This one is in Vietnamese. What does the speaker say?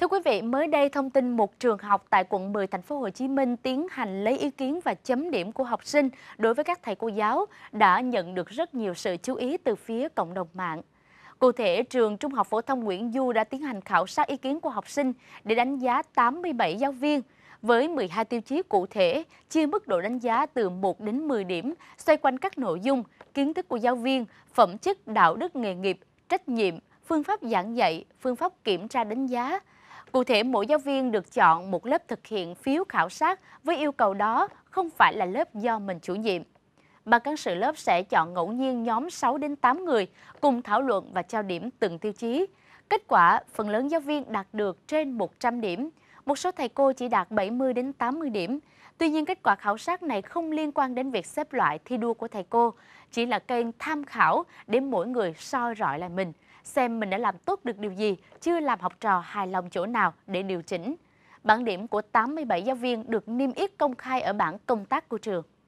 Thưa quý vị, mới đây thông tin một trường học tại quận 10 thành phố Hồ Chí Minh tiến hành lấy ý kiến và chấm điểm của học sinh đối với các thầy cô giáo đã nhận được rất nhiều sự chú ý từ phía cộng đồng mạng. Cụ thể, trường Trung học phổ thông Nguyễn Du đã tiến hành khảo sát ý kiến của học sinh để đánh giá 87 giáo viên với 12 tiêu chí cụ thể, chia mức độ đánh giá từ 1 đến 10 điểm, xoay quanh các nội dung, kiến thức của giáo viên, phẩm chất đạo đức nghề nghiệp, trách nhiệm, phương pháp giảng dạy, phương pháp kiểm tra đánh giá, Cụ thể, mỗi giáo viên được chọn một lớp thực hiện phiếu khảo sát với yêu cầu đó không phải là lớp do mình chủ nhiệm. Ban cán sự lớp sẽ chọn ngẫu nhiên nhóm 6 đến 8 người cùng thảo luận và trao điểm từng tiêu chí. Kết quả, phần lớn giáo viên đạt được trên 100 điểm, một số thầy cô chỉ đạt 70 đến 80 điểm. Tuy nhiên kết quả khảo sát này không liên quan đến việc xếp loại thi đua của thầy cô, chỉ là kênh tham khảo để mỗi người soi rọi lại mình, xem mình đã làm tốt được điều gì, chưa làm học trò hài lòng chỗ nào để điều chỉnh. Bản điểm của 87 giáo viên được niêm yết công khai ở bảng công tác của trường.